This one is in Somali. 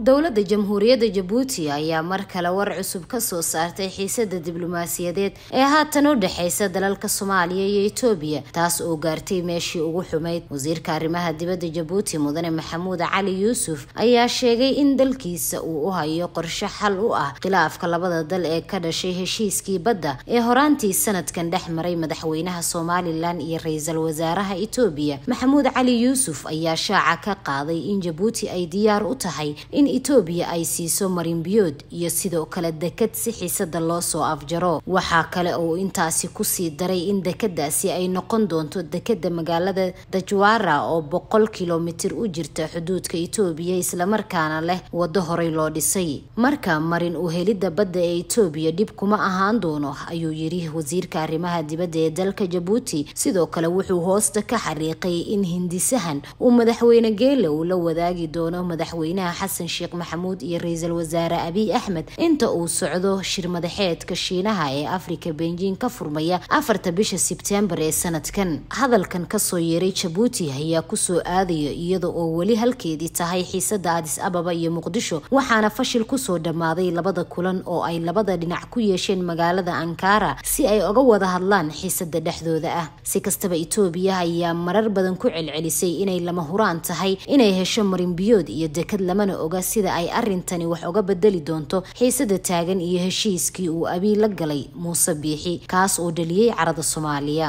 dowladda jamhuuriyadda jabuuti ayaa mar kale war cusub kasoo saartay xiisada diblomaasiyadeed ee haatan u dhexaysa dalalka soomaaliya iyo etoobiya taas oo gaartay meeshii ugu xumayd wasiirka arrimaha dibadda jabuuti mudane maxamuud cali yuusuf ayaa sheegay in dalkiisa uu u hayo qorshe xal u ah khilaafka labada dal ee ka dhashay heshiiskii badda ee horaantii sanadkan dhex maray madaxweynaha somalilan iyo ra-iisul wasaaraha etoobiya maxamuud cali yuusuf ayaa shaaca ka qaaday in jabuuti ay diyaar u tahay in etoobiya ay siiso marinbiyood iyo sidoo kale dekad si xiisada loo soo afjaro waxaa kale oo intaasi kusii daray in dekadaasi ay noqon doonto dekada magaalada dajwara oo boqol kilomitir u jirta xuduudka itoobiya islamarkaana leh waddo horay loo dhisay marka marin u helidda badda ee itoobiya dhib kuma ahaan doono ayuu yiri wasiirka arrimaha dibadda ee dalka jabuuti sidoo kale wuxuu hoosta ka xariiqay in hindisahan uu madaxweyne geele uu la wadaagi doono madaxweynaha xasan sheekh maxamuud iyo ra-iisul wasaare abiy axmed inta uu socdo shir madaxeedka shiinaha ee afrika benjin ka furmaya afarta bisha sebteembar ee sanadkan hadalkan kasoo yeeray jabuuti ayaa kusoo aadaya iyada oo weli halkeedii tahay xiisada adis ababa iyo muqdisho waxaana fashil kusoo dhammaaday labada kulan oo ay labada dhinac ku yeesheen magaalada ankara si ay uga wada hadlaan xiisada dhexdooda ah si kastaba etoobiya ayaa marar badan ku celcelisay inay lama huraan tahay inay hesho marinbiyood iyo dekad lamana oga sida ay arrintani wax uga bedeli doonto xiisada taagan iyo heshiiskii uu abiil la galay muuse biixi kaas oo dhaliyey carada soomaaliya